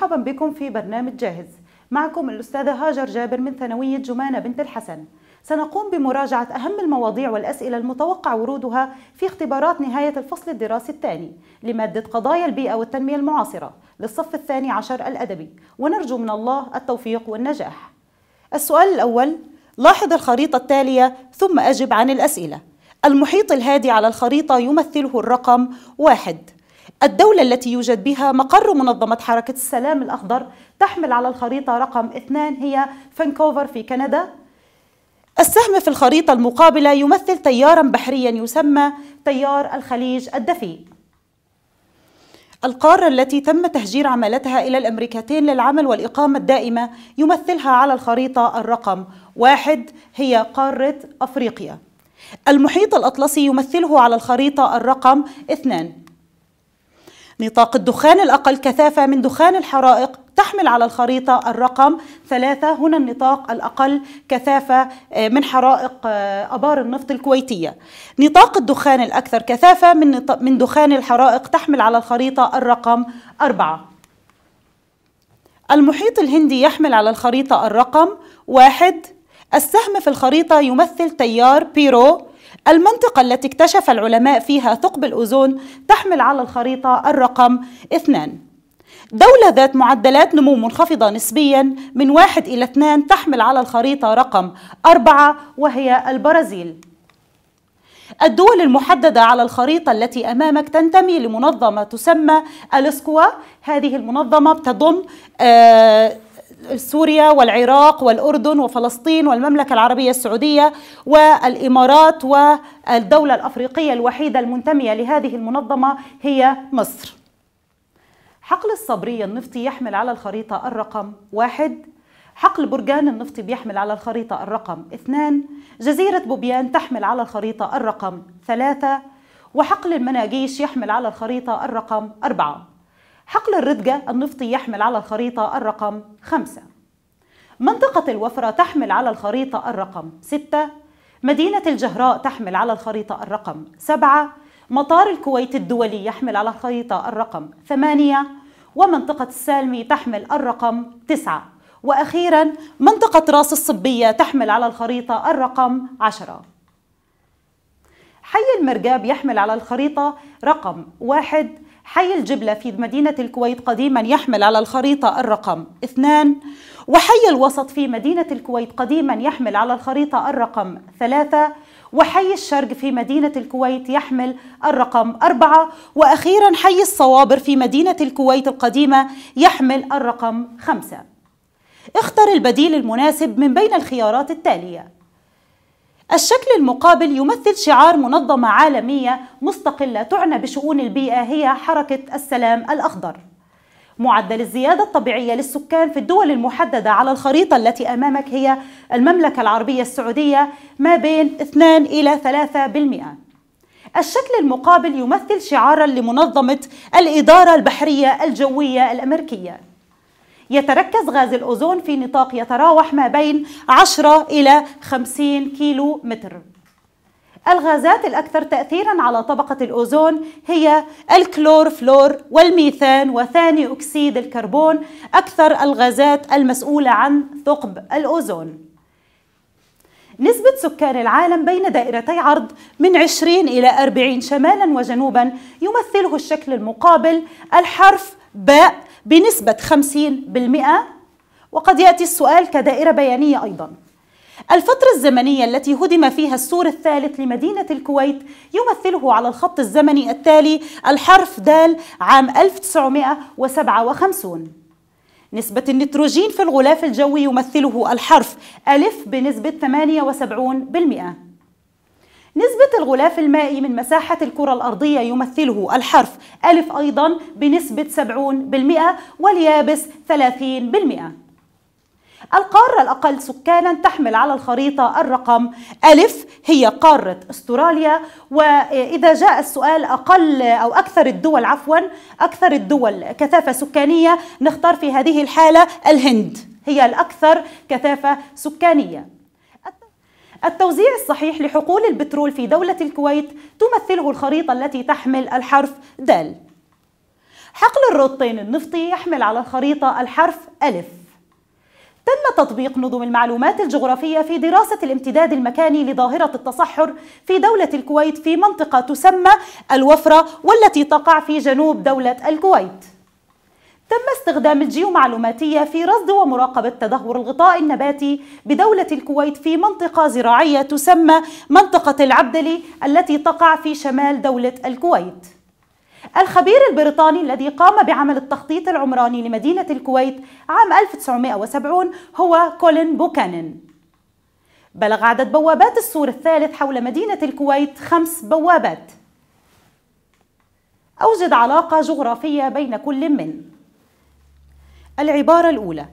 مرحبا بكم في برنامج جاهز معكم الأستاذة هاجر جابر من ثانوية جمانة بنت الحسن سنقوم بمراجعة أهم المواضيع والأسئلة المتوقع ورودها في اختبارات نهاية الفصل الدراسي الثاني لمادة قضايا البيئة والتنمية المعاصرة للصف الثاني عشر الأدبي ونرجو من الله التوفيق والنجاح السؤال الأول لاحظ الخريطة التالية ثم أجب عن الأسئلة المحيط الهادي على الخريطة يمثله الرقم واحد الدولة التي يوجد بها مقر منظمة حركة السلام الأخضر تحمل على الخريطة رقم اثنان هي فانكوفر في كندا السهم في الخريطة المقابلة يمثل تيارا بحريا يسمى تيار الخليج الدفيء القارة التي تم تهجير عمالتها إلى الأمريكتين للعمل والإقامة الدائمة يمثلها على الخريطة الرقم واحد هي قارة أفريقيا المحيط الأطلسي يمثله على الخريطة الرقم اثنان نطاق الدخان الأقل كثافة من دخان الحرائق تحمل على الخريطة الرقم ثلاثة هنا النطاق الأقل كثافة آه، من حرائق آه، أبار النفط الكويتية نطاق الدخان الأكثر كثافة من, من دخان الحرائق تحمل على الخريطة الرقم أربعة المحيط الهندي يحمل على الخريطة الرقم واحد السهم في الخريطة يمثل تيار بيرو المنطقة التي اكتشف العلماء فيها ثقب الأوزون تحمل على الخريطة الرقم 2 دولة ذات معدلات نمو منخفضة نسبيا من 1 إلى 2 تحمل على الخريطة رقم 4 وهي البرازيل الدول المحددة على الخريطة التي أمامك تنتمي لمنظمة تسمى الاسكوا هذه المنظمة بتضم آه سوريا والعراق والأردن وفلسطين والمملكة العربية السعودية والإمارات والدولة الأفريقية الوحيدة المنتمية لهذه المنظمة هي مصر حقل الصبرية النفطي يحمل على الخريطة الرقم واحد حقل برجان النفطي بيحمل على الخريطة الرقم اثنان جزيرة بوبيان تحمل على الخريطة الرقم ثلاثة وحقل المناجيش يحمل على الخريطة الرقم أربعة حقل الردجة النفطي يحمل على الخريطة الرقم 5 منطقة الوفرة تحمل على الخريطة الرقم 6 مدينة الجهراء تحمل على الخريطة الرقم 7 مطار الكويت الدولي يحمل على الخريطة الرقم 8 ومنطقة السالمي تحمل الرقم 9 وأخيرا منطقة راس الصبية تحمل على الخريطة الرقم 10 حي المرجاب يحمل على الخريطة رقم 1 حي الجبلة في مدينة الكويت قديما يحمل على الخريطة الرقم اثنان وحي الوسط في مدينة الكويت قديما يحمل على الخريطة الرقم ثلاثة وحي الشرق في مدينة الكويت يحمل الرقم أربعة وأخيرا حي الصوابر في مدينة الكويت القديمة يحمل الرقم خمسة اختر البديل المناسب من بين الخيارات التالية الشكل المقابل يمثل شعار منظمة عالمية مستقلة تعنى بشؤون البيئة هي حركة السلام الأخضر معدل الزيادة الطبيعية للسكان في الدول المحددة على الخريطة التي أمامك هي المملكة العربية السعودية ما بين 2 إلى 3% الشكل المقابل يمثل شعارا لمنظمة الإدارة البحرية الجوية الأمريكية يتركز غاز الأوزون في نطاق يتراوح ما بين 10 إلى 50 كيلو متر الغازات الأكثر تأثيرا على طبقة الأوزون هي الكلورفلور والميثان وثاني أكسيد الكربون أكثر الغازات المسؤولة عن ثقب الأوزون نسبة سكان العالم بين دائرتي عرض من 20 إلى 40 شمالا وجنوبا يمثله الشكل المقابل الحرف باء بنسبة 50% وقد يأتي السؤال كدائرة بيانية أيضاً الفترة الزمنية التي هدم فيها السور الثالث لمدينة الكويت يمثله على الخط الزمني التالي الحرف د عام 1957 نسبة النيتروجين في الغلاف الجوي يمثله الحرف ألف بنسبة 78% نسبة الغلاف المائي من مساحة الكرة الأرضية يمثله الحرف ألف أيضا بنسبة 70% واليابس 30% القارة الأقل سكانا تحمل على الخريطة الرقم ألف هي قارة استراليا وإذا جاء السؤال أقل أو أكثر الدول عفوا أكثر الدول كثافة سكانية نختار في هذه الحالة الهند هي الأكثر كثافة سكانية التوزيع الصحيح لحقول البترول في دولة الكويت تمثله الخريطة التي تحمل الحرف د. حقل الروتين النفطي يحمل على الخريطة الحرف ألف. تم تطبيق نظم المعلومات الجغرافية في دراسة الامتداد المكاني لظاهرة التصحر في دولة الكويت في منطقة تسمى الوفرة والتي تقع في جنوب دولة الكويت. تم استخدام الجيومعلوماتية في رصد ومراقبة تدهور الغطاء النباتي بدولة الكويت في منطقة زراعية تسمى منطقة العبدلي التي تقع في شمال دولة الكويت الخبير البريطاني الذي قام بعمل التخطيط العمراني لمدينة الكويت عام 1970 هو كولين بوكانن بلغ عدد بوابات السور الثالث حول مدينة الكويت خمس بوابات أوجد علاقة جغرافية بين كل من العبارة الأولى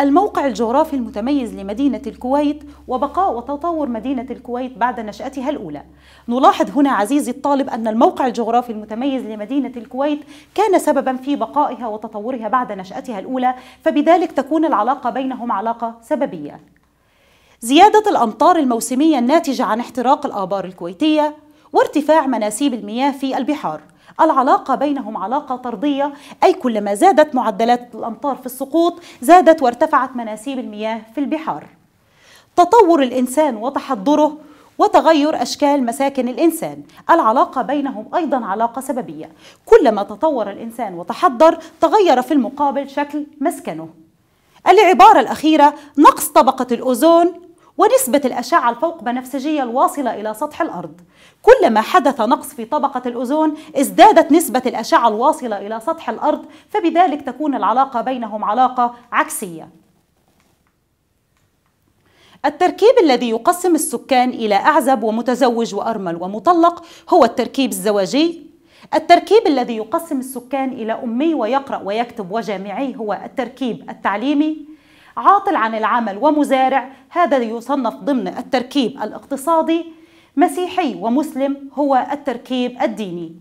الموقع الجغرافي المتميز لمدينة الكويت وبقاء وتطور مدينة الكويت بعد نشأتها الأولى. نلاحظ هنا عزيزي الطالب أن الموقع الجغرافي المتميز لمدينة الكويت كان سببا في بقائها وتطورها بعد نشأتها الأولى، فبذلك تكون العلاقة بينهم علاقة سببية. زيادة الأمطار الموسمية الناتجة عن احتراق الآبار الكويتية وارتفاع مناسيب المياه في البحار. العلاقة بينهم علاقة طردية أي كلما زادت معدلات الأمطار في السقوط زادت وارتفعت مناسيب المياه في البحار تطور الإنسان وتحضره وتغير أشكال مساكن الإنسان العلاقة بينهم أيضا علاقة سببية كلما تطور الإنسان وتحضر تغير في المقابل شكل مسكنه العبارة الأخيرة نقص طبقة الأوزون ونسبة الأشعة الفوق بنفسجية الواصلة إلى سطح الأرض كلما حدث نقص في طبقة الأوزون ازدادت نسبة الأشعة الواصلة إلى سطح الأرض فبذلك تكون العلاقة بينهم علاقة عكسية التركيب الذي يقسم السكان إلى أعزب ومتزوج وأرمل ومطلق هو التركيب الزواجي التركيب الذي يقسم السكان إلى أمي ويقرأ ويكتب وجامعي هو التركيب التعليمي عاطل عن العمل ومزارع هذا يصنف ضمن التركيب الاقتصادي مسيحي ومسلم هو التركيب الديني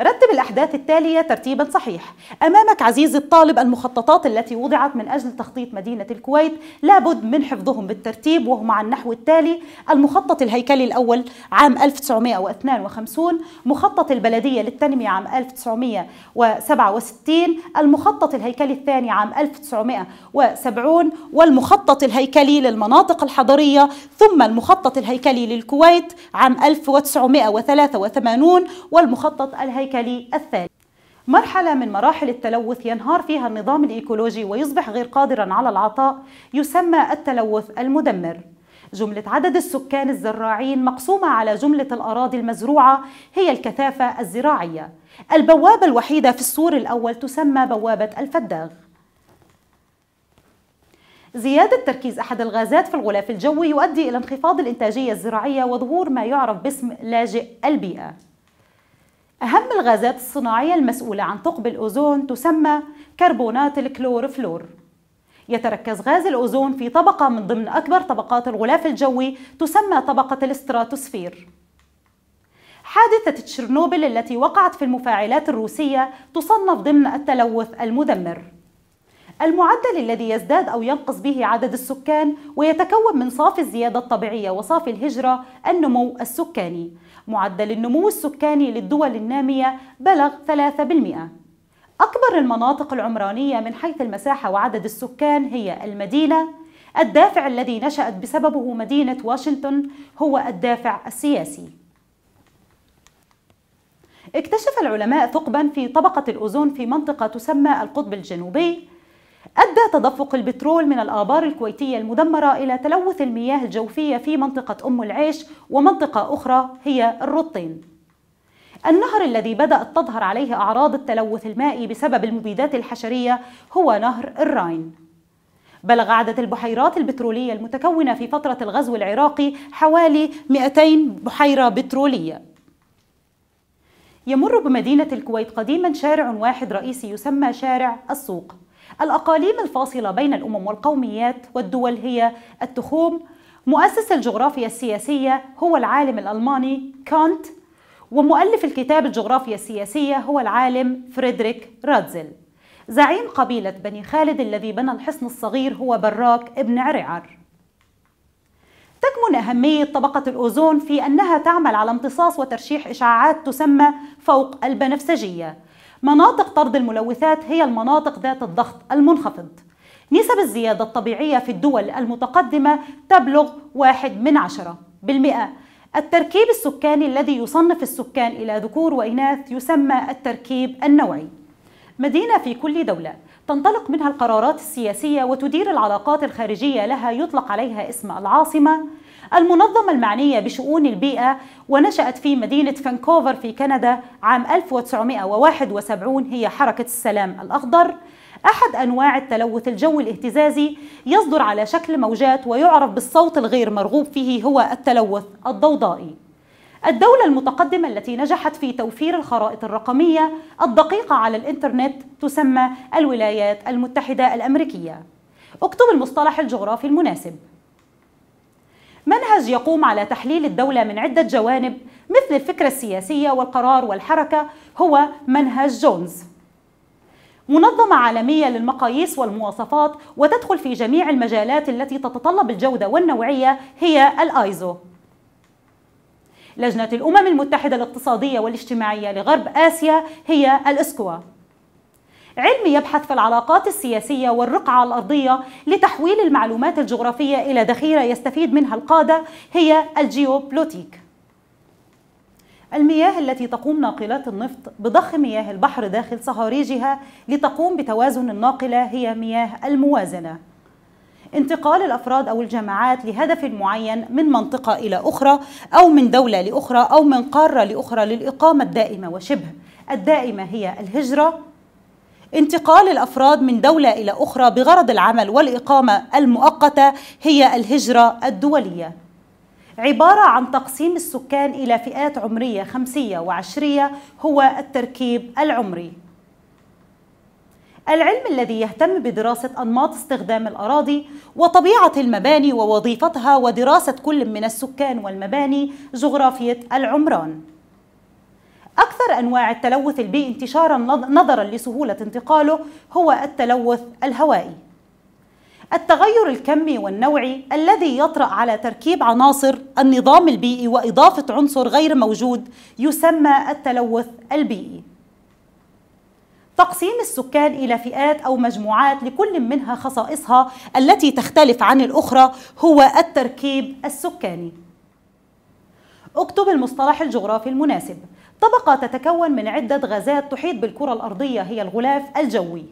رتب الأحداث التالية ترتيبا صحيح أمامك عزيزي الطالب المخططات التي وضعت من أجل تخطيط مدينة الكويت لابد من حفظهم بالترتيب وهم على النحو التالي المخطط الهيكلي الأول عام 1952 مخطط البلدية للتنمية عام 1967 المخطط الهيكلي الثاني عام 1970 والمخطط الهيكلي للمناطق الحضرية ثم المخطط الهيكلي للكويت عام 1983 والمخطط الهيكلي الهيكلي الثالث مرحلة من مراحل التلوث ينهار فيها النظام الإيكولوجي ويصبح غير قادرا على العطاء يسمى التلوث المدمر جملة عدد السكان الزراعين مقسومة على جملة الأراضي المزروعة هي الكثافة الزراعية البوابة الوحيدة في السور الأول تسمى بوابة الفداغ زيادة تركيز أحد الغازات في الغلاف الجوي يؤدي إلى انخفاض الإنتاجية الزراعية وظهور ما يعرف باسم لاجئ البيئة أهم الغازات الصناعية المسؤولة عن ثقب الأوزون تسمى كربونات الكلوروفلور يتركز غاز الأوزون في طبقة من ضمن أكبر طبقات الغلاف الجوي تسمى طبقة الاستراتوسفير حادثة تشيرنوبل التي وقعت في المفاعلات الروسية تصنف ضمن التلوث المدمر المعدل الذي يزداد أو ينقص به عدد السكان ويتكون من صافي الزيادة الطبيعية وصافي الهجرة النمو السكاني معدل النمو السكاني للدول النامية بلغ 3%. أكبر المناطق العمرانية من حيث المساحة وعدد السكان هي المدينة، الدافع الذي نشأت بسببه مدينة واشنطن هو الدافع السياسي. اكتشف العلماء ثقبا في طبقة الأوزون في منطقة تسمى القطب الجنوبي أدى تدفق البترول من الآبار الكويتية المدمرة إلى تلوث المياه الجوفية في منطقة أم العيش ومنطقة أخرى هي الرطين. النهر الذي بدأت تظهر عليه أعراض التلوث المائي بسبب المبيدات الحشرية هو نهر الراين. بلغ عدد البحيرات البترولية المتكونة في فترة الغزو العراقي حوالي 200 بحيرة بترولية. يمر بمدينة الكويت قديما شارع واحد رئيسي يسمى شارع السوق الأقاليم الفاصلة بين الأمم والقوميات والدول هي التخوم مؤسس الجغرافيا السياسية هو العالم الألماني كانت ومؤلف الكتاب الجغرافيا السياسية هو العالم فريدريك رادزل زعيم قبيلة بني خالد الذي بنى الحصن الصغير هو براك ابن عرعر تكمن أهمية طبقة الأوزون في أنها تعمل على امتصاص وترشيح إشعاعات تسمى فوق البنفسجية مناطق طرد الملوثات هي المناطق ذات الضغط المنخفض نسب الزيادة الطبيعية في الدول المتقدمة تبلغ واحد من عشرة بالمئة التركيب السكاني الذي يصنف السكان إلى ذكور وإناث يسمى التركيب النوعي مدينة في كل دولة تنطلق منها القرارات السياسية وتدير العلاقات الخارجية لها يطلق عليها اسم العاصمة المنظمة المعنية بشؤون البيئة ونشأت في مدينة فانكوفر في كندا عام 1971 هي حركة السلام الأخضر أحد أنواع التلوث الجوي الاهتزازي يصدر على شكل موجات ويعرف بالصوت الغير مرغوب فيه هو التلوث الضوضائي الدولة المتقدمة التي نجحت في توفير الخرائط الرقمية الدقيقة على الإنترنت تسمى الولايات المتحدة الأمريكية اكتب المصطلح الجغرافي المناسب منهج يقوم على تحليل الدولة من عدة جوانب مثل الفكرة السياسية والقرار والحركة هو منهج جونز منظمة عالمية للمقاييس والمواصفات وتدخل في جميع المجالات التي تتطلب الجودة والنوعية هي الآيزو لجنة الأمم المتحدة الاقتصادية والاجتماعية لغرب آسيا هي الإسكوا علمي يبحث في العلاقات السياسية والرقعة الأرضية لتحويل المعلومات الجغرافية إلى ذخيرة يستفيد منها القادة هي الجيوبلوتيك المياه التي تقوم ناقلات النفط بضخ مياه البحر داخل صهاريجها لتقوم بتوازن الناقلة هي مياه الموازنة انتقال الأفراد أو الجماعات لهدف معين من منطقة إلى أخرى أو من دولة لأخرى أو من قارة لأخرى للإقامة الدائمة وشبه الدائمة هي الهجرة انتقال الافراد من دوله الى اخرى بغرض العمل والاقامه المؤقته هي الهجره الدوليه عباره عن تقسيم السكان الى فئات عمريه خمسيه وعشريه هو التركيب العمري العلم الذي يهتم بدراسة أنماط استخدام الأراضي وطبيعة المباني ووظيفتها ودراسة كل من السكان والمباني جغرافية العمران أكثر أنواع التلوث البيئي انتشارا نظرا لسهولة انتقاله هو التلوث الهوائي التغير الكمي والنوعي الذي يطرأ على تركيب عناصر النظام البيئي وإضافة عنصر غير موجود يسمى التلوث البيئي تقسيم السكان إلى فئات أو مجموعات لكل منها خصائصها التي تختلف عن الأخرى هو التركيب السكاني اكتب المصطلح الجغرافي المناسب طبقة تتكون من عدة غازات تحيط بالكرة الأرضية هي الغلاف الجوي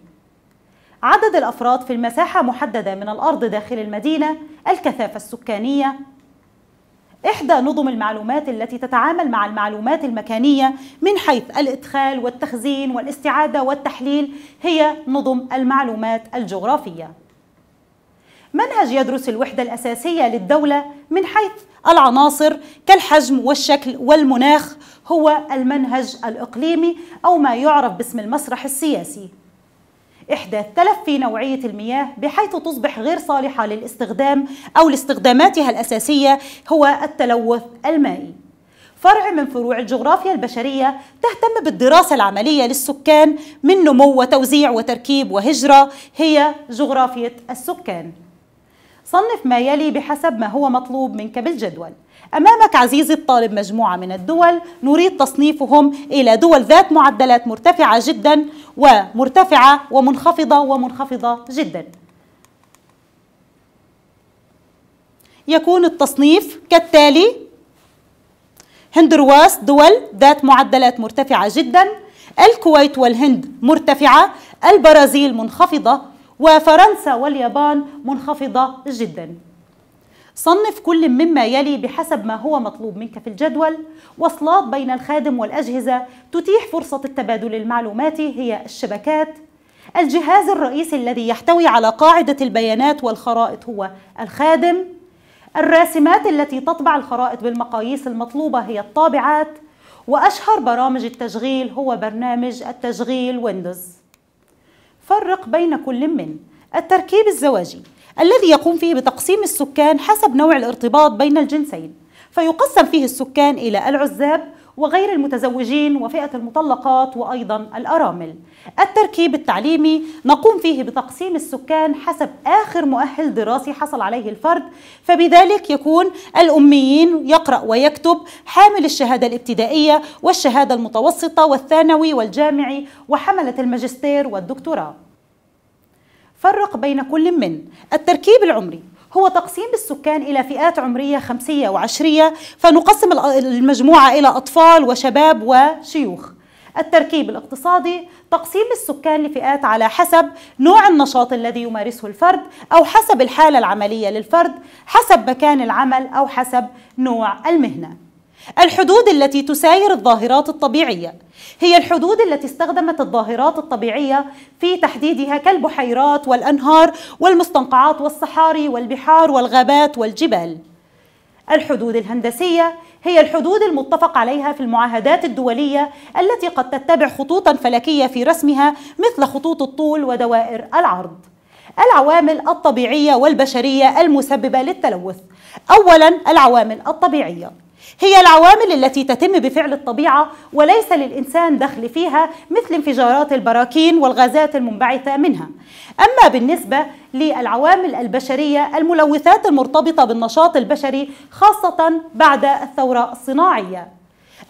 عدد الأفراد في المساحة محددة من الأرض داخل المدينة الكثافة السكانية إحدى نظم المعلومات التي تتعامل مع المعلومات المكانية من حيث الإدخال والتخزين والاستعادة والتحليل هي نظم المعلومات الجغرافية منهج يدرس الوحدة الأساسية للدولة من حيث العناصر كالحجم والشكل والمناخ هو المنهج الإقليمي أو ما يعرف باسم المسرح السياسي إحداث تلف في نوعية المياه بحيث تصبح غير صالحة للاستخدام أو لاستخداماتها الأساسية هو التلوث المائي فرع من فروع الجغرافيا البشرية تهتم بالدراسة العملية للسكان من نمو وتوزيع وتركيب وهجرة هي جغرافية السكان صنف ما يلي بحسب ما هو مطلوب منك بالجدول أمامك عزيزي الطالب مجموعة من الدول نريد تصنيفهم إلى دول ذات معدلات مرتفعة جدا ومرتفعة ومنخفضة ومنخفضة جدا يكون التصنيف كالتالي هندرواس دول ذات معدلات مرتفعة جدا الكويت والهند مرتفعة البرازيل منخفضة وفرنسا واليابان منخفضة جداً صنف كل مما يلي بحسب ما هو مطلوب منك في الجدول وصلات بين الخادم والأجهزة تتيح فرصة التبادل المعلوماتي هي الشبكات الجهاز الرئيسي الذي يحتوي على قاعدة البيانات والخرائط هو الخادم الراسمات التي تطبع الخرائط بالمقاييس المطلوبة هي الطابعات وأشهر برامج التشغيل هو برنامج التشغيل ويندوز فرق بين كل من التركيب الزواجي الذي يقوم فيه بتقسيم السكان حسب نوع الارتباط بين الجنسين فيقسم فيه السكان إلى العزاب وغير المتزوجين وفئة المطلقات وأيضا الأرامل التركيب التعليمي نقوم فيه بتقسيم السكان حسب آخر مؤهل دراسي حصل عليه الفرد فبذلك يكون الأميين يقرأ ويكتب حامل الشهادة الابتدائية والشهادة المتوسطة والثانوي والجامعي وحملة الماجستير والدكتوراه فرق بين كل من التركيب العمري هو تقسيم السكان إلى فئات عمرية خمسية وعشرية فنقسم المجموعة إلى أطفال وشباب وشيوخ التركيب الاقتصادي تقسيم السكان لفئات على حسب نوع النشاط الذي يمارسه الفرد او حسب الحاله العمليه للفرد حسب مكان العمل او حسب نوع المهنه الحدود التي تساير الظاهرات الطبيعية هي الحدود التي استخدمت الظاهرات الطبيعية في تحديدها كالبحيرات والأنهار والمستنقعات والصحاري والبحار والغابات والجبال الحدود الهندسية هي الحدود المتفق عليها في المعاهدات الدولية التي قد تتبع خطوطا فلكية في رسمها مثل خطوط الطول ودوائر العرض العوامل الطبيعية والبشرية المسببة للتلوث أولا العوامل الطبيعية هي العوامل التي تتم بفعل الطبيعة وليس للإنسان دخل فيها مثل انفجارات البراكين والغازات المنبعثة منها أما بالنسبة للعوامل البشرية الملوثات المرتبطة بالنشاط البشري خاصة بعد الثورة الصناعية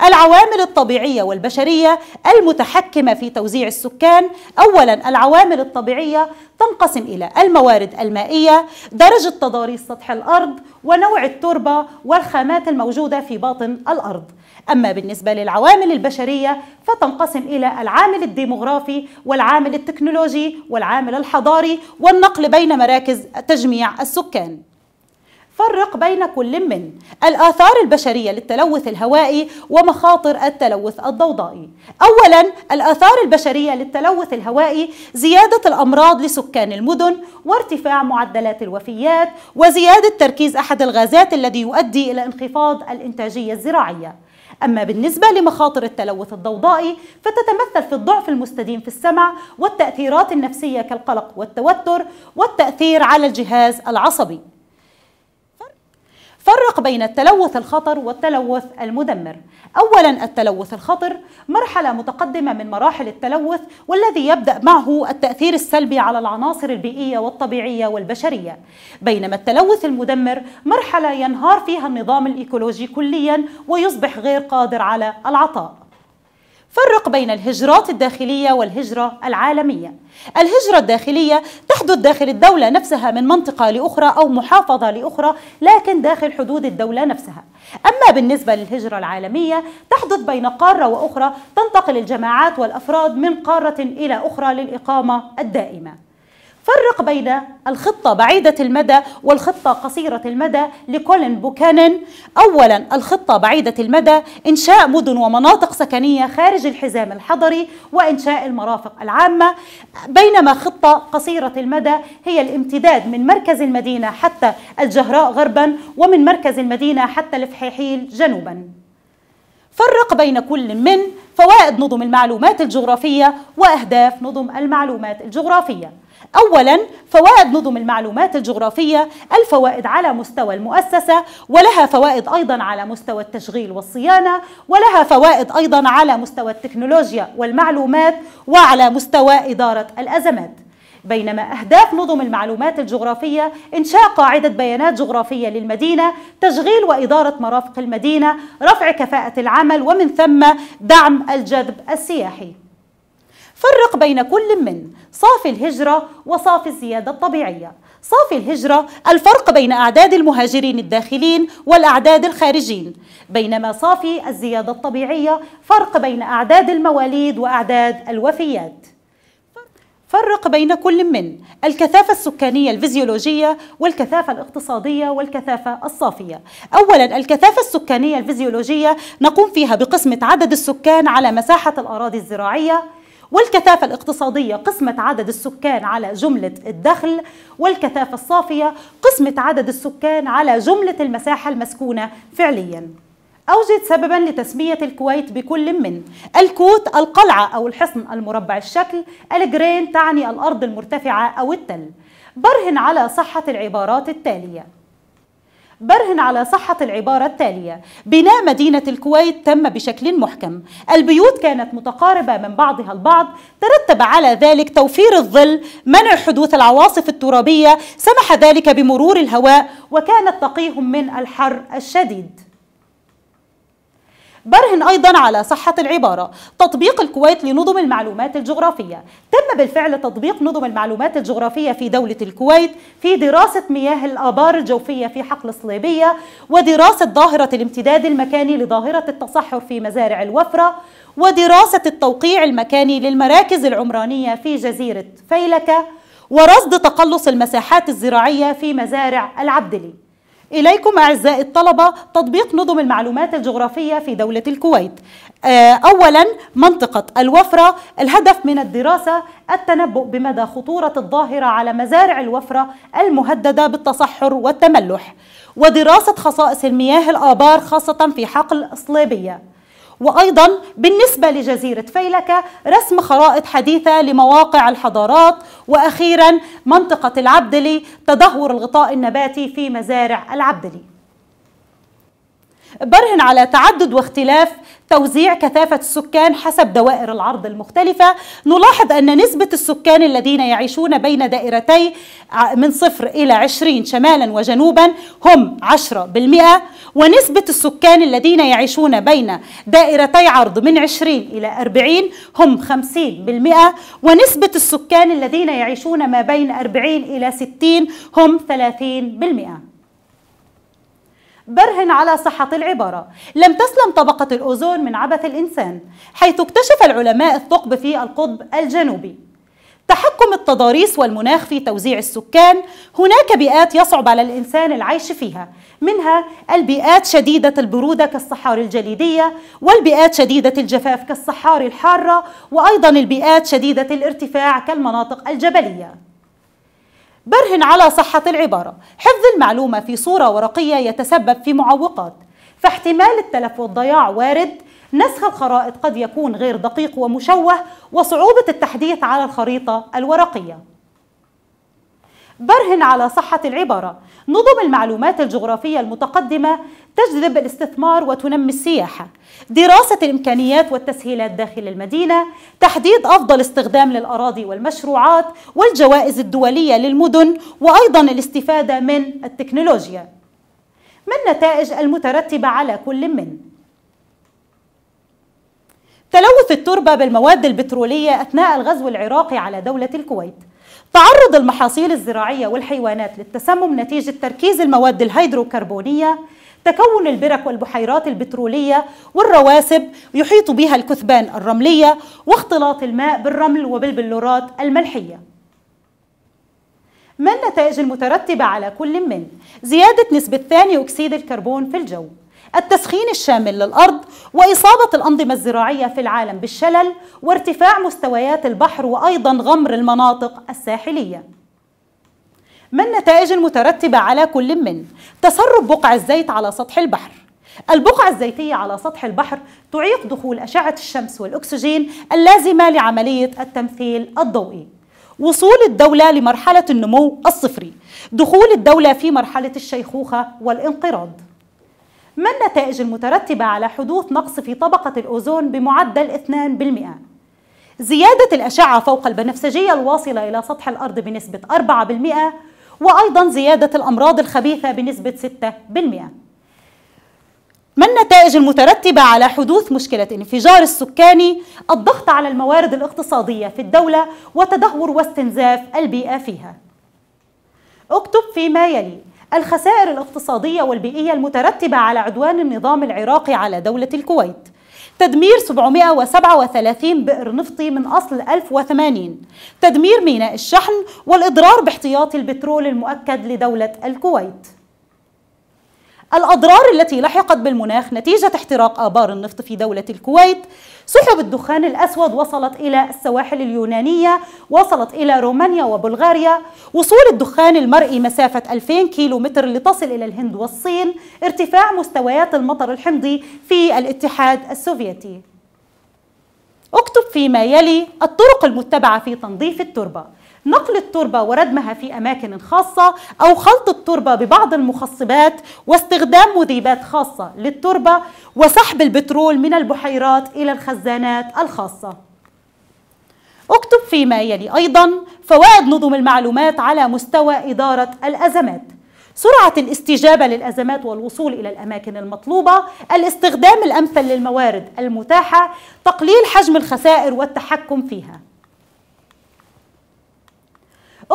العوامل الطبيعية والبشرية المتحكمة في توزيع السكان أولا العوامل الطبيعية تنقسم إلى الموارد المائية درجة تضاريس سطح الأرض ونوع التربة والخامات الموجودة في باطن الأرض أما بالنسبة للعوامل البشرية فتنقسم إلى العامل الديمغرافي والعامل التكنولوجي والعامل الحضاري والنقل بين مراكز تجميع السكان فرق بين كل من الآثار البشرية للتلوث الهوائي ومخاطر التلوث الضوضائي أولا الآثار البشرية للتلوث الهوائي زيادة الأمراض لسكان المدن وارتفاع معدلات الوفيات وزيادة تركيز أحد الغازات الذي يؤدي إلى انخفاض الإنتاجية الزراعية أما بالنسبة لمخاطر التلوث الضوضائي فتتمثل في الضعف المستديم في السمع والتأثيرات النفسية كالقلق والتوتر والتأثير على الجهاز العصبي فرق بين التلوث الخطر والتلوث المدمر اولا التلوث الخطر مرحله متقدمه من مراحل التلوث والذي يبدا معه التاثير السلبي على العناصر البيئيه والطبيعيه والبشريه بينما التلوث المدمر مرحله ينهار فيها النظام الايكولوجي كليا ويصبح غير قادر على العطاء فرق بين الهجرات الداخلية والهجرة العالمية. الهجرة الداخلية تحدث داخل الدولة نفسها من منطقة لأخرى أو محافظة لأخرى لكن داخل حدود الدولة نفسها. أما بالنسبة للهجرة العالمية تحدث بين قارة وأخرى تنتقل الجماعات والأفراد من قارة إلى أخرى للإقامة الدائمة. فرق بين الخطة بعيدة المدى والخطة قصيرة المدى لكولين بوكانن أولا الخطة بعيدة المدى إنشاء مدن ومناطق سكنية خارج الحزام الحضري وإنشاء المرافق العامة بينما خطة قصيرة المدى هي الامتداد من مركز المدينة حتى الجهراء غربا ومن مركز المدينة حتى الفحيحيل جنوبا فرق بين كل من فوائد نظم المعلومات الجغرافية وأهداف نظم المعلومات الجغرافية أولا فوائد نظم المعلومات الجغرافية الفوائد على مستوى المؤسسة ولها فوائد أيضا على مستوى التشغيل والصيانة ولها فوائد أيضا على مستوى التكنولوجيا والمعلومات وعلى مستوى إدارة الأزمات بينما أهداف نظم المعلومات الجغرافية إنشاء قاعدة بيانات جغرافية للمدينة تشغيل وإدارة مرافق المدينة رفع كفاءة العمل ومن ثم دعم الجذب السياحي فرق بين كل من صافي الهجرة وصافي الزيادة الطبيعية صافي الهجرة الفرق بين أعداد المهاجرين الداخلين والأعداد الخارجين بينما صافي الزيادة الطبيعية فرق بين أعداد المواليد وأعداد الوفيات فرق بين كل من الكثافة السكانية الفيزيولوجية والكثافة الاقتصادية والكثافة الصافية أولا الكثافة السكانية الفيزيولوجية نقوم فيها بقسمة عدد السكان على مساحة الأراضي الزراعية والكثافة الاقتصادية قسمة عدد السكان على جملة الدخل والكثافة الصافية قسمة عدد السكان على جملة المساحة المسكونة فعلياً أوجد سببا لتسمية الكويت بكل من الكوت القلعة أو الحصن المربع الشكل الجرين تعني الأرض المرتفعة أو التل برهن على صحة العبارات التالية برهن على صحة العبارة التالية بناء مدينة الكويت تم بشكل محكم البيوت كانت متقاربة من بعضها البعض ترتب على ذلك توفير الظل منع حدوث العواصف الترابية سمح ذلك بمرور الهواء وكانت تقيهم من الحر الشديد برهن أيضا على صحة العبارة تطبيق الكويت لنظم المعلومات الجغرافية تم بالفعل تطبيق نظم المعلومات الجغرافية في دولة الكويت في دراسة مياه الآبار الجوفية في حقل صليبية ودراسة ظاهرة الامتداد المكاني لظاهرة التصحر في مزارع الوفرة ودراسة التوقيع المكاني للمراكز العمرانية في جزيرة فيلكة ورصد تقلص المساحات الزراعية في مزارع العبدلي إليكم أعزائي الطلبة تطبيق نظم المعلومات الجغرافية في دولة الكويت آه، أولا منطقة الوفرة الهدف من الدراسة التنبؤ بمدى خطورة الظاهرة على مزارع الوفرة المهددة بالتصحر والتملح ودراسة خصائص المياه الآبار خاصة في حقل صليبية وأيضا بالنسبة لجزيرة فيلكة رسم خرائط حديثة لمواقع الحضارات وأخيرا منطقة العبدلي تدهور الغطاء النباتي في مزارع العبدلي برهن على تعدد واختلاف توزيع كثافة السكان حسب دوائر العرض المختلفة نلاحظ أن نسبة السكان الذين يعيشون بين دائرتي من صفر إلى عشرين شمالا وجنوبا هم عشرة بالمئة ونسبة السكان الذين يعيشون بين دائرتي عرض من عشرين إلى أربعين هم خمسين بالمئة ونسبة السكان الذين يعيشون ما بين أربعين إلى ستين هم ثلاثين بالمئة برهن على صحة العبارة لم تسلم طبقة الأوزون من عبث الإنسان حيث اكتشف العلماء الثقب في القطب الجنوبي تحكم التضاريس والمناخ في توزيع السكان هناك بيئات يصعب على الإنسان العيش فيها منها البيئات شديدة البرودة كالصحاري الجليدية والبيئات شديدة الجفاف كالصحاري الحارة وأيضا البيئات شديدة الارتفاع كالمناطق الجبلية برهن على صحة العبارة حفظ المعلومة في صورة ورقية يتسبب في معوقات فاحتمال التلف والضياع وارد نسخ الخرائط قد يكون غير دقيق ومشوه وصعوبة التحديث على الخريطة الورقية برهن على صحة العبارة نظم المعلومات الجغرافية المتقدمة تجذب الاستثمار وتنمي السياحة دراسة الإمكانيات والتسهيلات داخل المدينة تحديد أفضل استخدام للأراضي والمشروعات والجوائز الدولية للمدن وأيضا الاستفادة من التكنولوجيا ما النتائج المترتبة على كل من؟ تلوث التربة بالمواد البترولية أثناء الغزو العراقي على دولة الكويت تعرض المحاصيل الزراعية والحيوانات للتسمم نتيجة تركيز المواد الهيدروكربونية تكون البرك والبحيرات البترولية والرواسب يحيط بها الكثبان الرملية واختلاط الماء بالرمل وبالبلورات الملحية ما النتائج المترتبة على كل من؟ زيادة نسبة ثاني أكسيد الكربون في الجو التسخين الشامل للأرض وإصابة الأنظمة الزراعية في العالم بالشلل وارتفاع مستويات البحر وأيضا غمر المناطق الساحلية ما النتائج المترتبة على كل من تسرب بقع الزيت على سطح البحر البقع الزيتية على سطح البحر تعيق دخول أشعة الشمس والأكسجين اللازمة لعملية التمثيل الضوئي وصول الدولة لمرحلة النمو الصفري دخول الدولة في مرحلة الشيخوخة والانقراض ما النتائج المترتبة على حدوث نقص في طبقة الأوزون بمعدل 2%؟ زيادة الأشعة فوق البنفسجية الواصلة إلى سطح الأرض بنسبة 4% وأيضا زيادة الأمراض الخبيثة بنسبة 6% ما النتائج المترتبة على حدوث مشكلة انفجار السكاني الضغط على الموارد الاقتصادية في الدولة وتدهور واستنزاف البيئة فيها اكتب فيما يلي الخسائر الاقتصادية والبيئية المترتبة على عدوان النظام العراقي على دولة الكويت تدمير 737 بئر نفطي من أصل 1080 تدمير ميناء الشحن والإضرار باحتياطي البترول المؤكد لدولة الكويت الأضرار التي لحقت بالمناخ نتيجة احتراق آبار النفط في دولة الكويت سحب الدخان الأسود وصلت إلى السواحل اليونانية وصلت إلى رومانيا وبلغاريا وصول الدخان المرئي مسافة 2000 متر لتصل إلى الهند والصين ارتفاع مستويات المطر الحمضي في الاتحاد السوفيتي اكتب فيما يلي الطرق المتبعة في تنظيف التربة نقل التربة وردمها في أماكن خاصة أو خلط التربة ببعض المخصبات واستخدام مذيبات خاصة للتربة وسحب البترول من البحيرات إلى الخزانات الخاصة اكتب فيما يلي أيضا فوائد نظم المعلومات على مستوى إدارة الأزمات سرعة الاستجابة للأزمات والوصول إلى الأماكن المطلوبة الاستخدام الأمثل للموارد المتاحة تقليل حجم الخسائر والتحكم فيها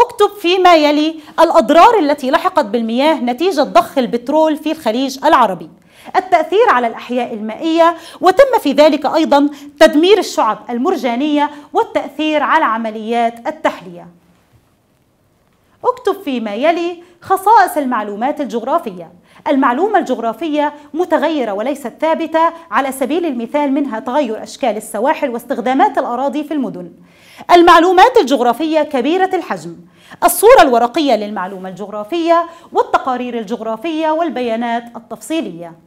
اكتب فيما يلي الأضرار التي لحقت بالمياه نتيجة ضخ البترول في الخليج العربي التأثير على الأحياء المائية وتم في ذلك أيضا تدمير الشعب المرجانية والتأثير على عمليات التحلية اكتب فيما يلي خصائص المعلومات الجغرافية المعلومة الجغرافية متغيرة وليست ثابتة على سبيل المثال منها تغير أشكال السواحل واستخدامات الأراضي في المدن المعلومات الجغرافية كبيرة الحجم الصورة الورقية للمعلومة الجغرافية والتقارير الجغرافية والبيانات التفصيلية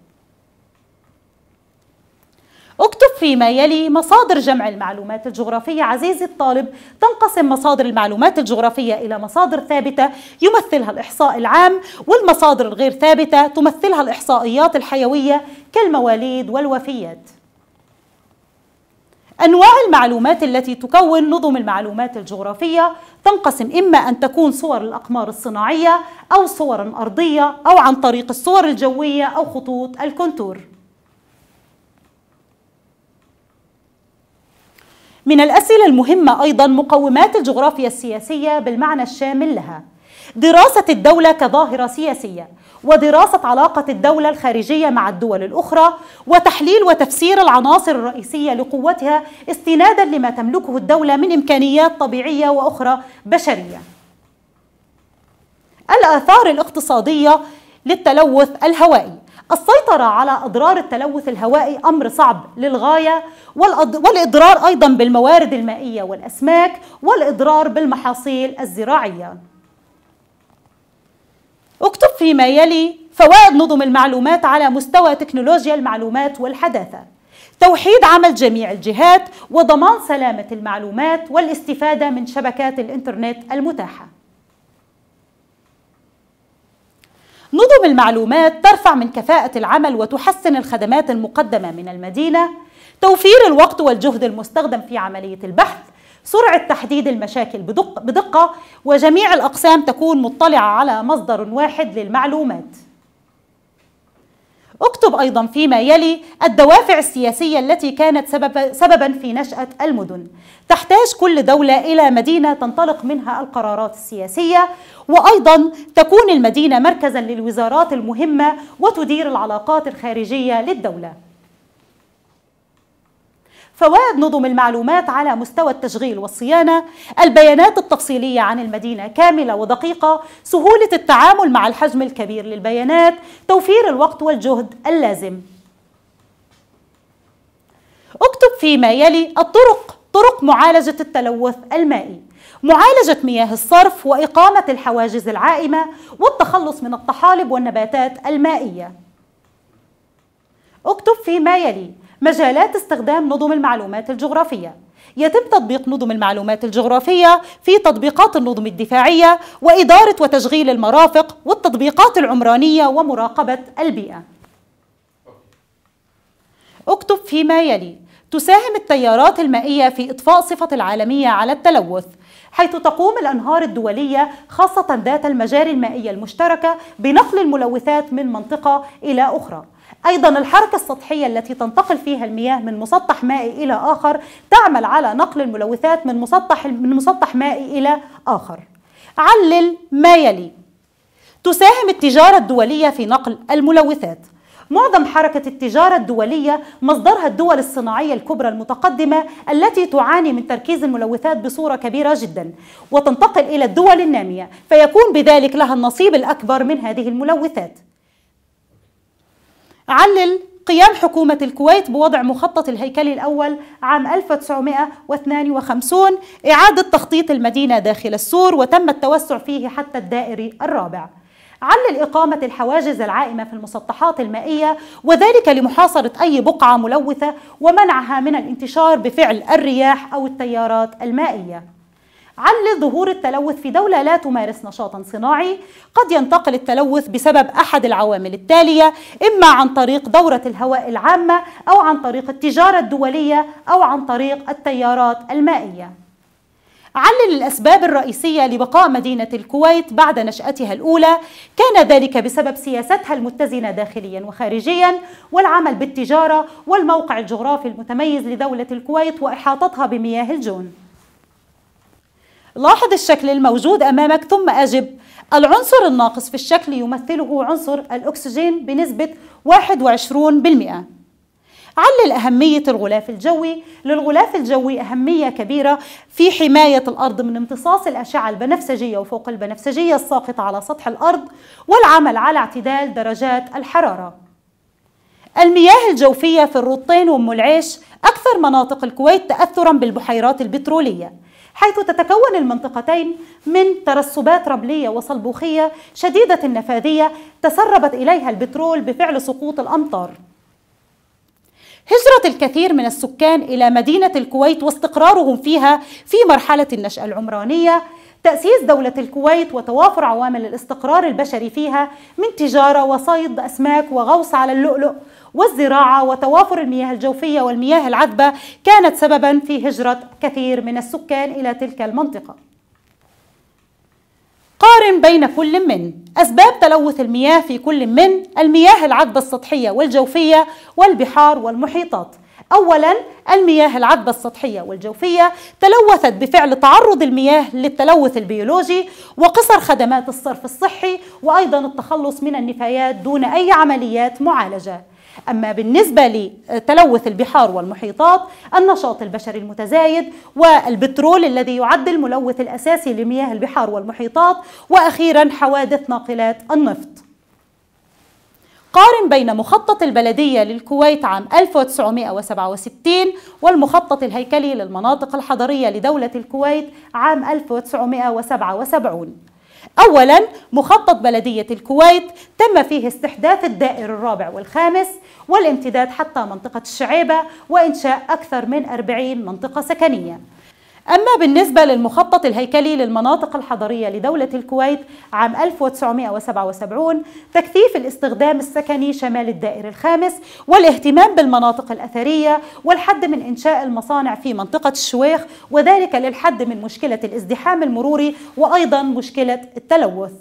اكتب فيما يلي مصادر جمع المعلومات الجغرافية عزيزي الطالب تنقسم مصادر المعلومات الجغرافية إلى مصادر ثابتة يمثلها الإحصاء العام والمصادر الغير ثابتة تمثلها الإحصائيات الحيوية كالمواليد والوفيات أنواع المعلومات التي تكون نظم المعلومات الجغرافية تنقسم إما أن تكون صور الأقمار الصناعية أو صورا أرضية أو عن طريق الصور الجوية أو خطوط الكونتور من الأسئلة المهمة أيضا مقومات الجغرافيا السياسية بالمعنى الشامل لها دراسة الدولة كظاهرة سياسية ودراسة علاقة الدولة الخارجية مع الدول الأخرى وتحليل وتفسير العناصر الرئيسية لقوتها استنادا لما تملكه الدولة من إمكانيات طبيعية وأخرى بشرية الآثار الاقتصادية للتلوث الهوائي السيطرة على أضرار التلوث الهوائي أمر صعب للغاية والإضرار أيضا بالموارد المائية والأسماك والإضرار بالمحاصيل الزراعية اكتب فيما يلي فوائد نظم المعلومات على مستوى تكنولوجيا المعلومات والحداثة توحيد عمل جميع الجهات وضمان سلامة المعلومات والاستفادة من شبكات الإنترنت المتاحة نظم المعلومات ترفع من كفاءة العمل وتحسن الخدمات المقدمة من المدينة توفير الوقت والجهد المستخدم في عملية البحث سرعة تحديد المشاكل بدقة وجميع الأقسام تكون مطلعة على مصدر واحد للمعلومات اكتب أيضا فيما يلي الدوافع السياسية التي كانت سبب سببا في نشأة المدن تحتاج كل دولة إلى مدينة تنطلق منها القرارات السياسية وأيضا تكون المدينة مركزا للوزارات المهمة وتدير العلاقات الخارجية للدولة فوائد نظم المعلومات على مستوى التشغيل والصيانة البيانات التفصيلية عن المدينة كاملة ودقيقة سهولة التعامل مع الحجم الكبير للبيانات توفير الوقت والجهد اللازم اكتب فيما يلي الطرق طرق معالجة التلوث المائي معالجة مياه الصرف وإقامة الحواجز العائمة والتخلص من الطحالب والنباتات المائية اكتب فيما يلي مجالات استخدام نظم المعلومات الجغرافية يتم تطبيق نظم المعلومات الجغرافية في تطبيقات النظم الدفاعية وإدارة وتشغيل المرافق والتطبيقات العمرانية ومراقبة البيئة اكتب فيما يلي تساهم التيارات المائية في إطفاء صفة العالمية على التلوث حيث تقوم الأنهار الدولية خاصة ذات المجاري المائية المشتركة بنقل الملوثات من منطقة إلى أخرى أيضا الحركة السطحية التي تنتقل فيها المياه من مسطح مائي إلى آخر تعمل على نقل الملوثات من مسطح من مسطح مائي إلى آخر. علل ما يلي: تساهم التجارة الدولية في نقل الملوثات. معظم حركة التجارة الدولية مصدرها الدول الصناعية الكبرى المتقدمة التي تعاني من تركيز الملوثات بصورة كبيرة جدا وتنتقل إلى الدول النامية فيكون بذلك لها النصيب الأكبر من هذه الملوثات علل قيام حكومة الكويت بوضع مخطط الهيكل الأول عام 1952 إعادة تخطيط المدينة داخل السور وتم التوسع فيه حتى الدائري الرابع علل إقامة الحواجز العائمة في المسطحات المائية وذلك لمحاصرة أي بقعة ملوثة ومنعها من الانتشار بفعل الرياح أو التيارات المائية علل ظهور التلوث في دولة لا تمارس نشاطا صناعي قد ينتقل التلوث بسبب أحد العوامل التالية إما عن طريق دورة الهواء العامة أو عن طريق التجارة الدولية أو عن طريق التيارات المائية علل الأسباب الرئيسية لبقاء مدينة الكويت بعد نشأتها الأولى كان ذلك بسبب سياستها المتزنة داخليا وخارجيا والعمل بالتجارة والموقع الجغرافي المتميز لدولة الكويت وإحاطتها بمياه الجون لاحظ الشكل الموجود أمامك ثم أجب العنصر الناقص في الشكل يمثله عنصر الأكسجين بنسبة 21% علل أهمية الغلاف الجوي للغلاف الجوي أهمية كبيرة في حماية الأرض من امتصاص الأشعة البنفسجية وفوق البنفسجية الساقطة على سطح الأرض والعمل على اعتدال درجات الحرارة المياه الجوفية في الرطين وأم العيش أكثر مناطق الكويت تأثرا بالبحيرات البترولية حيث تتكون المنطقتين من ترسبات رملية وصلبوخية شديدة النفاذية تسربت إليها البترول بفعل سقوط الأمطار هجرة الكثير من السكان إلى مدينة الكويت واستقرارهم فيها في مرحلة النشأة العمرانية تأسيس دولة الكويت وتوافر عوامل الاستقرار البشري فيها من تجارة وصيد أسماك وغوص على اللؤلؤ والزراعة وتوافر المياه الجوفية والمياه العذبة كانت سببا في هجرة كثير من السكان إلى تلك المنطقة قارن بين كل من أسباب تلوث المياه في كل من المياه العذبة السطحية والجوفية والبحار والمحيطات أولا المياه العذبة السطحية والجوفية تلوثت بفعل تعرض المياه للتلوث البيولوجي وقصر خدمات الصرف الصحي وأيضا التخلص من النفايات دون أي عمليات معالجة أما بالنسبة لتلوث البحار والمحيطات النشاط البشري المتزايد والبترول الذي يعد الملوث الأساسي لمياه البحار والمحيطات وأخيرا حوادث ناقلات النفط قارن بين مخطط البلدية للكويت عام 1967 والمخطط الهيكلي للمناطق الحضرية لدولة الكويت عام 1977 أولا مخطط بلدية الكويت تم فيه استحداث الدائر الرابع والخامس والامتداد حتى منطقة الشعيبة وإنشاء أكثر من 40 منطقة سكنية أما بالنسبة للمخطط الهيكلي للمناطق الحضرية لدولة الكويت عام 1977 تكثيف الاستخدام السكني شمال الدائر الخامس والاهتمام بالمناطق الأثرية والحد من إنشاء المصانع في منطقة الشويخ وذلك للحد من مشكلة الازدحام المروري وأيضا مشكلة التلوث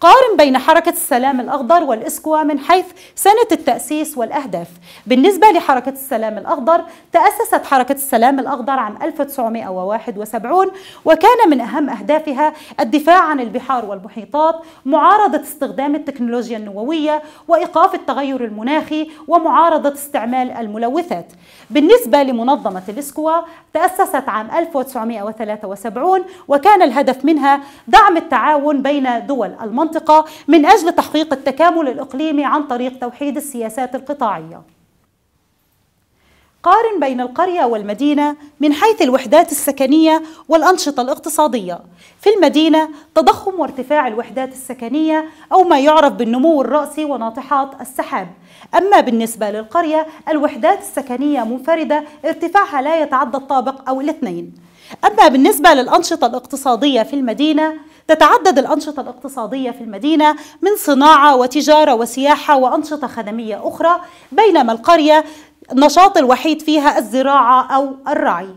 قارن بين حركة السلام الأخضر والإسكوا من حيث سنة التأسيس والأهداف بالنسبة لحركة السلام الأخضر تأسست حركة السلام الأخضر عام 1971 وكان من أهم أهدافها الدفاع عن البحار والمحيطات معارضة استخدام التكنولوجيا النووية وإيقاف التغير المناخي ومعارضة استعمال الملوثات بالنسبة لمنظمة الإسكوا تأسست عام 1973 وكان الهدف منها دعم التعاون بين دول المنطقة المنطقة من أجل تحقيق التكامل الإقليمي عن طريق توحيد السياسات القطاعية قارن بين القرية والمدينة من حيث الوحدات السكنية والأنشطة الاقتصادية. في المدينة تضخم وارتفاع الوحدات السكنية أو ما يعرف بالنمو الرأسي وناطحات السحاب. أما بالنسبة للقرية الوحدات السكنية منفردة ارتفاعها لا يتعدى الطابق أو الاثنين. أما بالنسبة للأنشطة الاقتصادية في المدينة تتعدد الأنشطة الاقتصادية في المدينة من صناعة وتجارة وسياحة وأنشطة خدمية أخرى بينما القرية النشاط الوحيد فيها الزراعة أو الرعي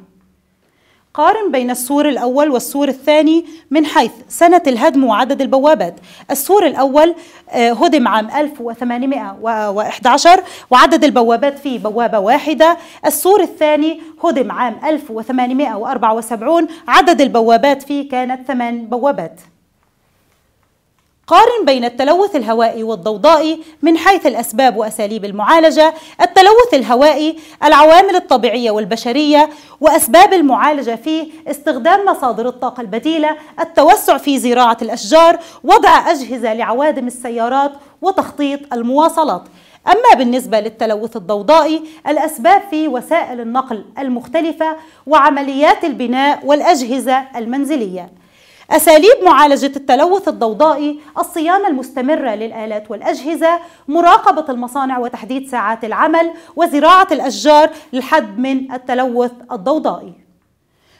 قارن بين السور الأول والسور الثاني من حيث سنة الهدم وعدد البوابات السور الأول آه، هدم عام 1811 وعدد البوابات فيه بوابة واحدة السور الثاني هدم عام 1874 عدد البوابات فيه كانت ثمان بوابات قارن بين التلوث الهوائي والضوضائي من حيث الأسباب وأساليب المعالجة التلوث الهوائي العوامل الطبيعية والبشرية وأسباب المعالجة فيه استخدام مصادر الطاقة البديلة التوسع في زراعة الأشجار وضع أجهزة لعوادم السيارات وتخطيط المواصلات أما بالنسبة للتلوث الضوضائي الأسباب في وسائل النقل المختلفة وعمليات البناء والأجهزة المنزلية أساليب معالجة التلوث الضوضائي، الصيانة المستمرة للآلات والأجهزة، مراقبة المصانع وتحديد ساعات العمل، وزراعة الأشجار للحد من التلوث الضوضائي.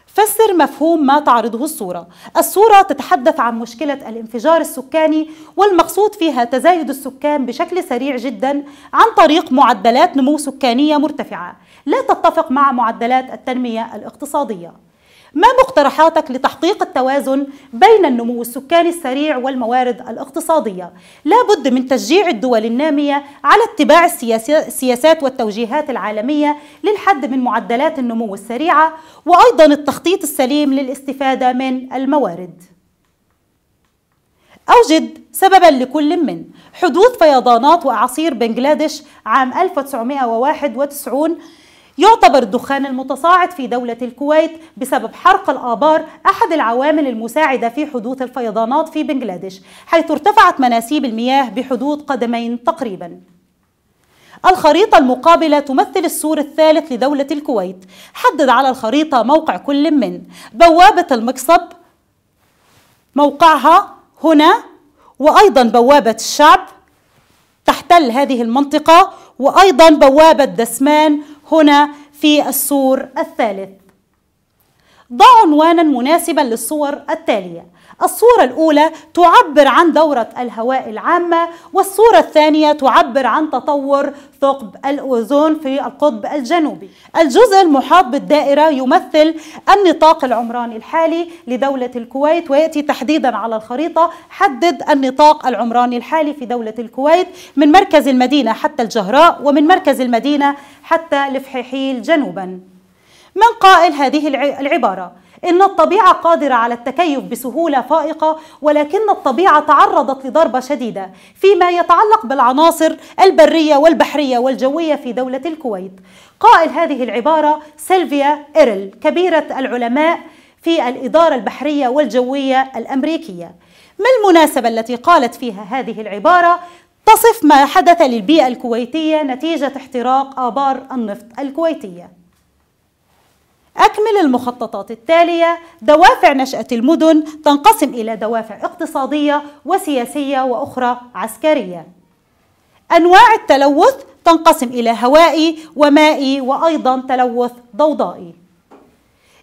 فسر مفهوم ما تعرضه الصورة. الصورة تتحدث عن مشكلة الانفجار السكاني والمقصود فيها تزايد السكان بشكل سريع جدا عن طريق معدلات نمو سكانية مرتفعة، لا تتفق مع معدلات التنمية الاقتصادية. ما مقترحاتك لتحقيق التوازن بين النمو السكاني السريع والموارد الاقتصادية؟ لا بد من تشجيع الدول النامية على اتباع السياسات والتوجيهات العالمية للحد من معدلات النمو السريعة وأيضا التخطيط السليم للاستفادة من الموارد أوجد سببا لكل من حدوث فيضانات وأعاصير بنغلاديش عام 1991 يعتبر الدخان المتصاعد في دولة الكويت بسبب حرق الآبار أحد العوامل المساعدة في حدوث الفيضانات في بنجلاديش حيث ارتفعت مناسيب المياه بحدود قدمين تقريباً الخريطة المقابلة تمثل السور الثالث لدولة الكويت حدد على الخريطة موقع كل من بوابة المقصب موقعها هنا وأيضا بوابة الشعب تحتل هذه المنطقة وأيضا بوابة دسمان هنا في السور الثالث ضع عنوانا مناسبا للصور التالية الصورة الأولى تعبر عن دورة الهواء العامة والصورة الثانية تعبر عن تطور ثقب الأوزون في القطب الجنوبي الجزء المحاط بالدائرة يمثل النطاق العمراني الحالي لدولة الكويت ويأتي تحديدا على الخريطة حدد النطاق العمراني الحالي في دولة الكويت من مركز المدينة حتى الجهراء ومن مركز المدينة حتى لفحيحيل جنوبا من قائل هذه العبارة إن الطبيعة قادرة على التكيف بسهولة فائقة ولكن الطبيعة تعرضت لضربة شديدة فيما يتعلق بالعناصر البرية والبحرية والجوية في دولة الكويت قائل هذه العبارة سيلفيا إيرل كبيرة العلماء في الإدارة البحرية والجوية الأمريكية ما المناسبة التي قالت فيها هذه العبارة تصف ما حدث للبيئة الكويتية نتيجة احتراق آبار النفط الكويتية أكمل المخططات التالية دوافع نشأة المدن تنقسم إلى دوافع اقتصادية وسياسية وأخرى عسكرية أنواع التلوث تنقسم إلى هوائي ومائي وأيضا تلوث ضوضائي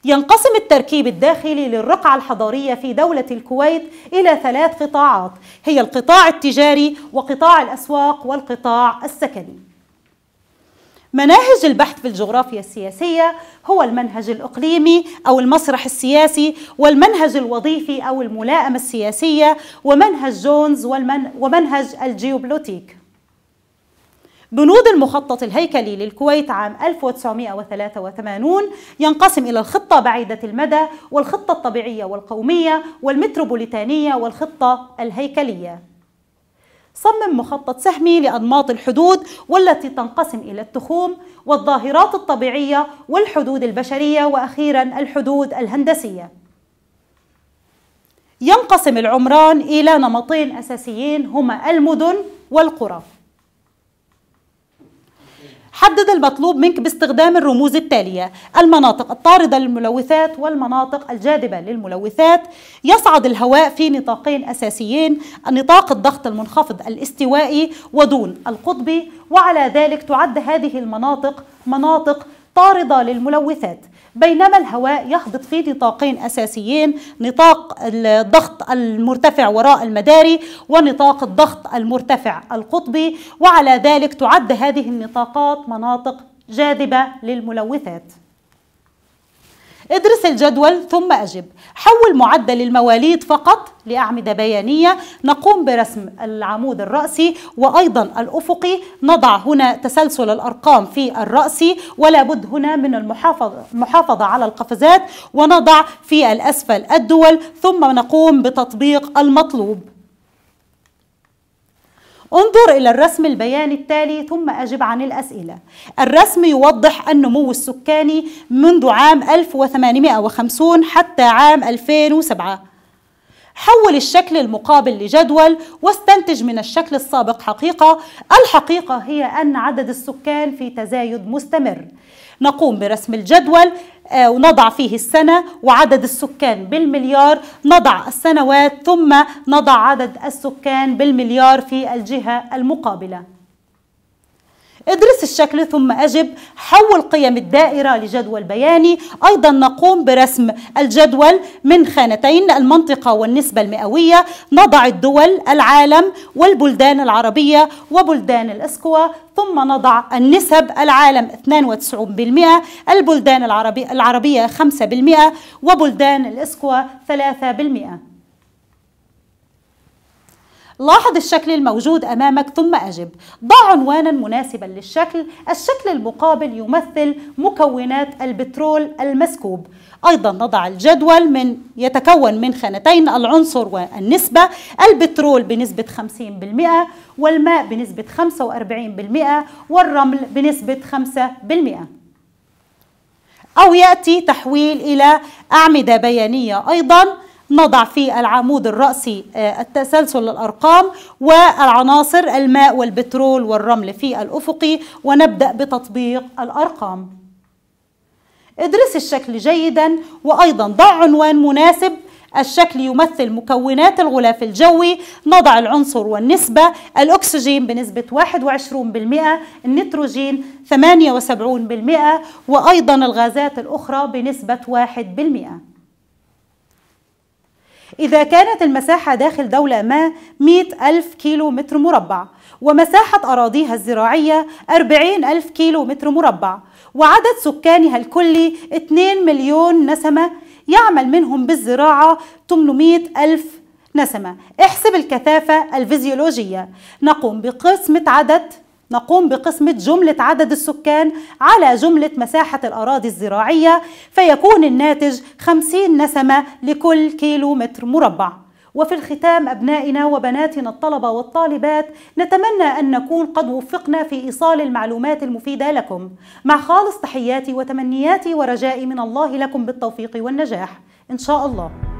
ينقسم التركيب الداخلي للرقعة الحضارية في دولة الكويت إلى ثلاث قطاعات هي القطاع التجاري وقطاع الأسواق والقطاع السكني مناهج البحث في الجغرافيا السياسية هو المنهج الإقليمي أو المسرح السياسي والمنهج الوظيفي أو الملائمة السياسية ومنهج جونز والمن ومنهج الجيوبلوتيك بنود المخطط الهيكلي للكويت عام 1983 ينقسم إلى الخطة بعيدة المدى والخطة الطبيعية والقومية والمتروبوليتانية والخطة الهيكلية صمم مخطط سهمي لأنماط الحدود والتي تنقسم إلى التخوم والظاهرات الطبيعية والحدود البشرية وأخيرا الحدود الهندسية ينقسم العمران إلى نمطين أساسيين هما المدن والقرى حدد المطلوب منك باستخدام الرموز التالية المناطق الطاردة للملوثات والمناطق الجاذبة للملوثات يصعد الهواء في نطاقين أساسيين نطاق الضغط المنخفض الاستوائي ودون القطبي وعلى ذلك تعد هذه المناطق مناطق طاردة للملوثات بينما الهواء يهبط في نطاقين أساسيين نطاق الضغط المرتفع وراء المداري ونطاق الضغط المرتفع القطبي وعلى ذلك تعد هذه النطاقات مناطق جاذبة للملوثات ادرس الجدول ثم أجب حول معدل المواليد فقط لأعمدة بيانية نقوم برسم العمود الرأسي وأيضا الأفقي نضع هنا تسلسل الأرقام في الرأسي ولا بد هنا من المحافظة على القفزات ونضع في الأسفل الدول ثم نقوم بتطبيق المطلوب انظر إلى الرسم البياني التالي ثم أجب عن الأسئلة الرسم يوضح النمو السكاني منذ عام 1850 حتى عام 2007 حول الشكل المقابل لجدول واستنتج من الشكل السابق حقيقة الحقيقة هي أن عدد السكان في تزايد مستمر نقوم برسم الجدول آه، ونضع فيه السنة وعدد السكان بالمليار نضع السنوات ثم نضع عدد السكان بالمليار في الجهة المقابلة ادرس الشكل ثم أجب حول قيم الدائرة لجدول بياني أيضا نقوم برسم الجدول من خانتين المنطقة والنسبة المئوية نضع الدول العالم والبلدان العربية وبلدان الإسكوا ثم نضع النسب العالم 92% البلدان العربية 5% وبلدان الإسكوا 3% لاحظ الشكل الموجود أمامك ثم أجب ضع عنوانا مناسبا للشكل الشكل المقابل يمثل مكونات البترول المسكوب أيضا نضع الجدول من يتكون من خانتين العنصر والنسبة البترول بنسبة 50% والماء بنسبة 45% والرمل بنسبة 5% أو يأتي تحويل إلى أعمدة بيانية أيضاً نضع في العمود الرأسي آه، التسلسل الأرقام والعناصر الماء والبترول والرمل في الأفقي ونبدأ بتطبيق الأرقام ادرس الشكل جيدا وأيضا ضع عنوان مناسب الشكل يمثل مكونات الغلاف الجوي نضع العنصر والنسبة الأكسجين بنسبة 21% النيتروجين 78% وأيضا الغازات الأخرى بنسبة 1% إذا كانت المساحة داخل دولة ما 100 ألف كيلو متر مربع ومساحة أراضيها الزراعية 40 ألف كيلو متر مربع وعدد سكانها الكلي 2 مليون نسمة يعمل منهم بالزراعة 800 ألف نسمة احسب الكثافة الفيزيولوجية نقوم بقسمة عدد نقوم بقسمة جملة عدد السكان على جملة مساحة الأراضي الزراعية فيكون الناتج 50 نسمة لكل كيلو متر مربع وفي الختام أبنائنا وبناتنا الطلبة والطالبات نتمنى أن نكون قد وفقنا في إيصال المعلومات المفيدة لكم مع خالص تحياتي وتمنياتي ورجائي من الله لكم بالتوفيق والنجاح إن شاء الله